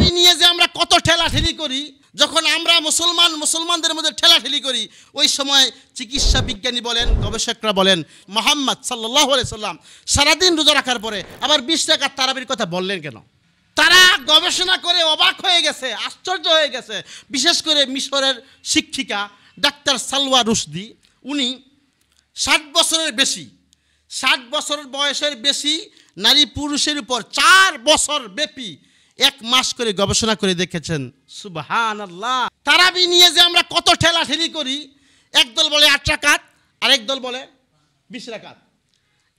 দাবি নিয়ে যে আমরা কত ঠেলাঠেলি করি যখন আমরা মুসলমান মুসলমানদের মধ্যে ঠেলাঠেলি করি ওই সময় চিকিৎসা বিজ্ঞানী বলেন গবেষকরা বলেন মোহাম্মদ সাল্লাহ সাল্লাম সারাদিন রোজা রাখার পরে আবার বিশ টাকার তারাবির কথা বললেন কেন তারা গবেষণা করে অবাক হয়ে গেছে আশ্চর্য হয়ে গেছে বিশেষ করে মিশরের শিক্ষিকা ডাক্তার সালওয়া রুশদি উনি ষাট বছরের বেশি ষাট বছর বয়সের বেশি নারী পুরুষের উপর চার বছর ব্যাপী এক মাস করে গবেষণা করে দেখেছেন সুবহান আল্লাহ তারাবি নিয়ে যে আমরা কত ঠেলাঠেলি করি একদল বলে আট রাকাত আরেক দল বলে বিশ রাকাত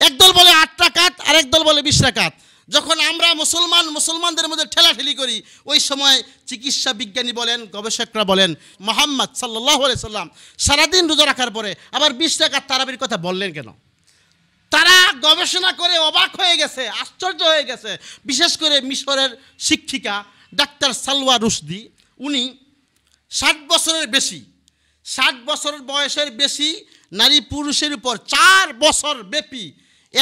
একদল বলে আট আর আরেক দল বলে বিশরা কাত যখন আমরা মুসলমান মুসলমানদের মধ্যে ঠেলাঠেলি করি ওই সময় চিকিৎসা বিজ্ঞানী বলেন গবেষকরা বলেন মোহাম্মদ সাল্লাহ সাল্লাম সারাদিন রোজা রাখার পরে আবার বিশ টাকা তারাবির কথা বললেন কেন তারা গবেষণা করে অবাক হয়ে গেছে আশ্চর্য হয়ে গেছে বিশেষ করে মিশরের শিক্ষিকা ডাক্তার সালওয়া রুশদি উনি ষাট বছরের বেশি ষাট বছরের বয়সের বেশি নারী পুরুষের উপর চার বছর ব্যাপী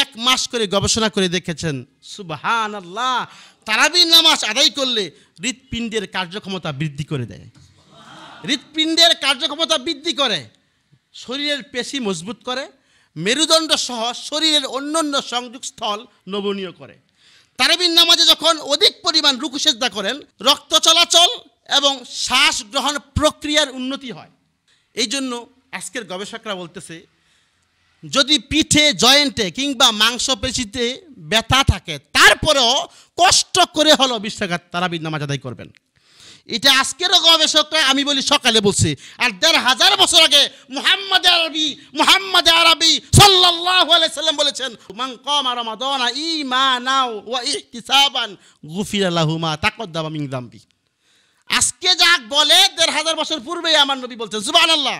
এক মাস করে গবেষণা করে দেখেছেন সুবহান আল্লাহ তারাবি নামাজ আদায় করলে হৃৎপিণ্ডের কার্যক্ষমতা বৃদ্ধি করে দেয় হৃৎপিণ্ডের কার্যক্ষমতা বৃদ্ধি করে শরীরের পেশি মজবুত করে মেরুদণ্ড সহ শরীরের অন্যান্য সংযোগস্থল নমনীয় করে তারাবিন নামাজে যখন অধিক পরিমাণ রুকুসেজদা করেন রক্ত চলাচল এবং শ্বাস গ্রহণ প্রক্রিয়ার উন্নতি হয় এই জন্য আজকের গবেষকরা বলতেছে যদি পিঠে জয়েন্টে কিংবা মাংসপেশিতে ব্যথা থাকে তারপরেও কষ্ট করে হলো বিশ্বাঘাত তারাবিন নামাজ আদায় করবেন এটা আজকেরও গবেষকরা আমি বলি সকালে বলছে আর দেড় হাজার বছর আগে মুহাম্মদ আরবি মুহাম্মদ আরবি সাল্লাম বলেছেন মাং ই মা আজকে যাক বলে দেড় হাজার বছর পূর্বেই আমার নবী বলছেন জুবান আল্লাহ